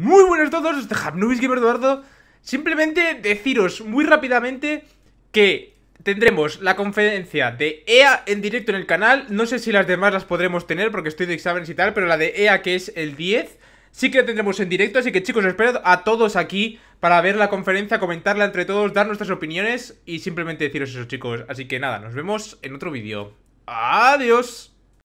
Muy buenas a todos, este es Gamer Eduardo Simplemente deciros muy rápidamente que tendremos la conferencia de EA en directo en el canal No sé si las demás las podremos tener porque estoy de exámenes y tal, pero la de EA que es el 10 Sí que la tendremos en directo, así que chicos, espero a todos aquí para ver la conferencia, comentarla entre todos, dar nuestras opiniones y simplemente deciros eso chicos Así que nada, nos vemos en otro vídeo Adiós